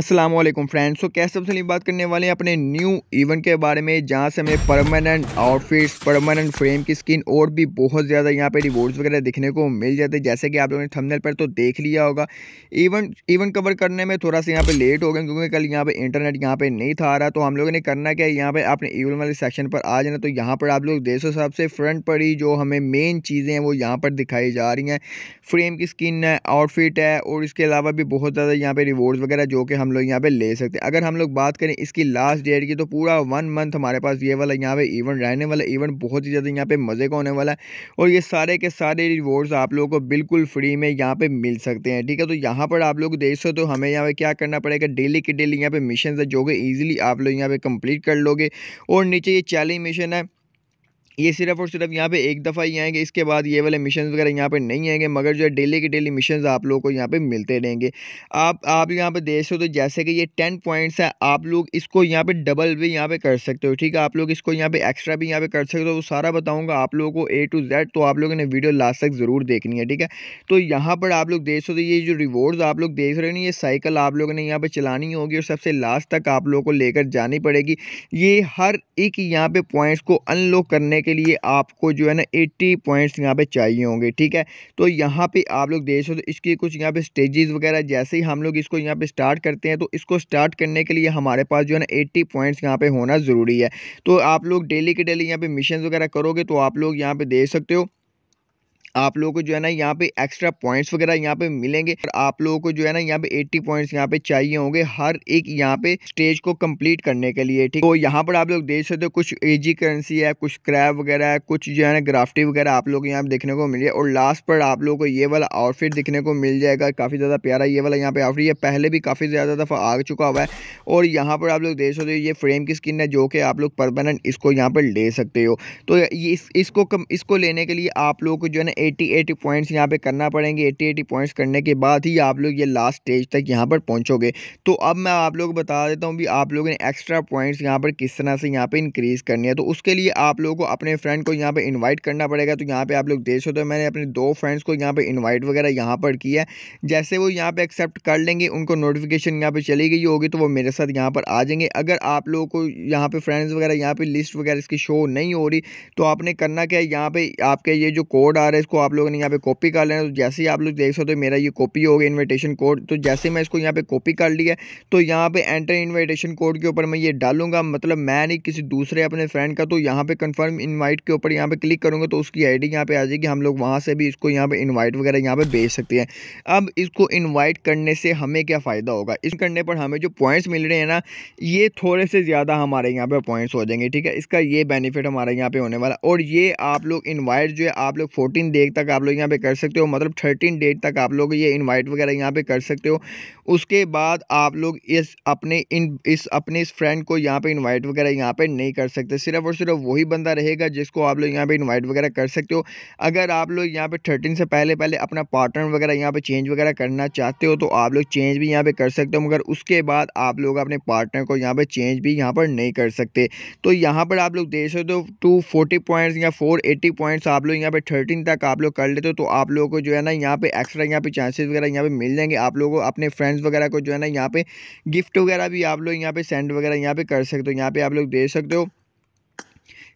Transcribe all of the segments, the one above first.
Aslam friends तो कैसे सबसे बात करने वाले हैं अपने न्यू इवेंट के बारे में जहाँ से हमें परमानेंट आउटफिट्स परमानेंट फ्रेम की स्किन और भी बहुत ज़्यादा यहाँ पे रिवॉर्ड्स वगैरह दिखने को मिल जाते हैं जैसे कि आप लोगों ने थंबनेल पर तो देख लिया होगा इवेंट इवेंट कवर करने में थोड़ा सा यहाँ पे लेट हो गए क्योंकि कल यहाँ पर इंटरनेट यहाँ पर नहीं था आ रहा तो हम लोगों ने करना क्या है यहाँ पर अपने इवेंट वाले सेक्शन पर आ जाना तो यहाँ पर आप लोग देख सौ हिसाब से फ्रंट पर ही जो हमें मेन चीज़ें हैं वो यहाँ पर दिखाई जा रही हैं फ्रेम की स्किन है आउटफिट है और इसके अलावा भी बहुत ज़्यादा यहाँ पर रिवॉर्ड्स वगैरह जो कि हम लोग यहाँ पे ले सकते हैं अगर हम लोग बात करें इसकी लास्ट डेट की तो पूरा वन मंथ हमारे पास ये वाला यहाँ पे इवेंट रहने वाला इवेंट बहुत ही ज़्यादा यहाँ पे मज़े का होने वाला है और ये सारे के सारे रिवॉर्ड्स आप लोगों को बिल्कुल फ्री में यहाँ पे मिल सकते हैं ठीक है तो यहाँ पर आप लोग देख सकते तो हमें यहाँ पे क्या करना पड़ेगा डेली के डेली यहाँ पे मिशन है जो कि ईजिली आप लोग यहाँ पे कंप्लीट कर लोगे और नीचे ये चैलेंज मिशन है ये सिर्फ और सिर्फ यहाँ पे एक दफ़ा ही आएंगे इसके बाद ये वाले मिशन वगैरह यहाँ पे नहीं आएंगे मगर जो है डेली के डेली मिशन आप लोगों को यहाँ पे मिलते रहेंगे आप आप यहाँ पे देख सकते हो तो जैसे कि ये टेन पॉइंट्स है आप लोग इसको यहाँ पे डबल भी यहाँ पे कर सकते हो ठीक है आप लोग इसको यहाँ पे एक्स्ट्रा भी यहाँ पे कर सकते हो वो सारा बताऊँगा आप लोगों को ए टू जेड तो आप लोगों ने वीडियो लास्ट तक ज़रूर देखनी है ठीक है तो यहाँ पर आप लोग देख सकते तो ये जो रिवॉर्ड्स आप लोग देख रहे हो ना ये साइकिल आप लोगों ने यहाँ पर चलानी होगी और सबसे लास्ट तक आप लोगों को लेकर जानी पड़ेगी ये हर एक यहाँ पे पॉइंट्स को अनलॉक करने के लिए आपको जो है ना एट्टी पॉइंट्स यहाँ पे चाहिए होंगे ठीक है तो यहाँ पे आप लोग देख सकते हो इसकी कुछ यहाँ पे स्टेजेस वगैरह जैसे ही हम लोग इसको यहाँ पे स्टार्ट करते हैं तो इसको स्टार्ट करने के लिए हमारे पास जो है ना एट्टी पॉइंट्स यहाँ पे होना ज़रूरी है तो आप लोग डेली के डेली यहाँ पे मिशन वगैरह करोगे तो आप लोग यहाँ पे देख सकते हो आप लोगों को जो है ना यहाँ पे एक्स्ट्रा पॉइंट्स वगैरह यहाँ पे मिलेंगे और आप लोगों को जो है ना यहाँ पे 80 पॉइंट्स यहाँ पे चाहिए होंगे हर एक यहाँ पे स्टेज को कंप्लीट करने के लिए ठीक तो यहाँ पर आप लोग देख सकते हो कुछ एजी करेंसी है कुछ क्रैप वगैरह है कुछ जो है ना ग्राफ्टी वगैरह आप लोग यहाँ पे देखने को मिली और लास्ट पर आप लोग को ये वाला आउटफिट देखने को मिल जाएगा काफ़ी ज़्यादा प्यारा ये वाला यहाँ पे आउटफिट ये पहले भी काफ़ी ज़्यादा दफ़ा आ चुका हुआ है और यहाँ पर आप लोग देख सकते हो ये फ्रेम की स्किन है जो कि आप लोग परमानेंट इसको यहाँ पर ले सकते हो तो इसको इसको लेने के लिए आप लोग को जो है ना एटी एटी पॉइंट्स यहाँ पे करना पड़ेंगे एटी एटी पॉइंट्स करने के बाद ही आप लोग ये लास्ट स्टेज तक यहाँ पर पहुँचोगे तो अब मैं आप लोग बता देता हूँ भी आप लोगों ने एक्स्ट्रा पॉइंट्स यहाँ पर किस तरह से यहाँ पर इंक्रीज़ करनी है तो उसके लिए आप लोगों को अपने फ्रेंड को यहाँ पर इन्वाइट करना पड़ेगा तो यहाँ पर आप लोग देख सकते हो मैंने अपने दो फ्रेंड्स को यहाँ पर इन्वाइट वगैरह यहाँ पर किया है जैसे वो यहाँ पर एक्सेप्ट कर लेंगे उनको नोटिफिकेशन यहाँ पर चली गई होगी तो वो मेरे साथ यहाँ पर आ जाएंगे अगर आप लोगों को यहाँ पर फ्रेंड्स वगैरह यहाँ पर लिस्ट वगैरह इसकी शो नहीं हो रही तो आपने करना क्या है यहाँ पे आपके ये जो कोड आ रहा है इसको इसको आप लोगों ने यहाँ पे कॉपी कर लेना तो जैसे ही आप लोग देख सकते हो मेरा ये कॉपी हो गया इन्विटेशन कोड तो जैसे मैं इसको यहाँ पे कॉपी कर लिया तो यहाँ पे एंटर इन्विटेशन कोड के ऊपर मैं ये डालूंगा मतलब मैं नहीं किसी दूसरे अपने फ्रेंड का तो यहाँ पे कन्फर्म इन्वाइट के ऊपर यहाँ पे क्लिक करूँगा तो उसकी आई डी यहाँ पे आ जाएगी हम लोग वहाँ से भी इसको यहाँ पे इन्वाइट वगैरह यहाँ पे भेज सकते हैं अब इसको इन्वाइट करने से हमें क्या फ़ायदा होगा इस करने पर हमें जो पॉइंट्स मिल रहे हैं ना ये थोड़े से ज़्यादा हमारे यहाँ पर पॉइंट्स हो जाएंगे ठीक है इसका ये बेनिफिट हमारे यहाँ पे होने वाला और ये आप लोग इन्वाइट जो है आप लोग फोर्टीन डेट तक आप लोग यहाँ पे कर सकते हो मतलब थर्टीन डेट तक आप लोग ये इनवाइट वगैरह यहाँ पे कर सकते हो उसके बाद आप लोग इस अपने इन इस अपने इस फ्रेंड को यहाँ पे इनवाइट वगैरह यहाँ पे नहीं कर सकते सिर्फ और सिर्फ वही बंदा रहेगा जिसको आप लोग यहाँ पे इनवाइट वगैरह कर सकते हो अगर आप लोग यहाँ पे थर्टीन से पहले पहले अपना पार्टनर वगैरह यहाँ पे चेंज वगैरह करना चाहते हो तो आप लोग चेंज भी यहाँ पे कर सकते हो मगर उसके बाद आप लोग अपने पार्टनर को यहाँ पे चेंज भी यहाँ पर नहीं कर सकते तो यहाँ पर आप लोग देख सकते हो टू फोर्टी पॉइंट्स या फोर एटी पॉइंट्स आप लोग यहाँ पे थर्टीन तक आप लोग कर लेते हो तो आप लोगों को जो है ना यहाँ पे एक्स्ट्रा यहाँ पे चांसेस वगैरह यहाँ पे मिल जाएंगे आप लोगों को अपने फ्रेंड्स वगैरह को जो है ना यहाँ पे गिफ्ट वगैरह भी आप लोग यहाँ पे सेंड वगैरह यहाँ पे कर सकते हो यहाँ पे आप लोग दे सकते हो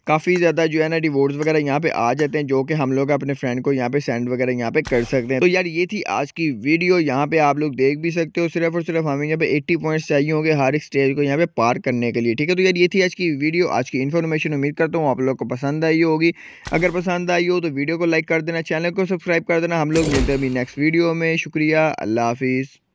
काफ़ी ज़्यादा जो है ना रिवॉर्ड्स वगैरह यहाँ पे आ जाते हैं जो कि हम लोग अपने फ्रेंड को यहाँ पे सेंड वगैरह यहाँ पे कर सकते हैं तो यार ये थी आज की वीडियो यहाँ पे आप लोग देख भी सकते हो सिर्फ और सिर्फ हमें यहाँ पे 80 पॉइंट्स चाहिए होंगे हर एक स्टेज को यहाँ पे पार करने के लिए ठीक है तो यार ये थी आज की वीडियो आज की इन्फॉर्मेशन उम्मीद करता हूँ आप लोग को पसंद आई होगी अगर पसंद आई हो तो वीडियो को लाइक कर देना चैनल को सब्सक्राइब कर देना हम लोग मिलते हैं अभी नेक्स्ट वीडियो में शुक्रिया अल्लाह हाफिज़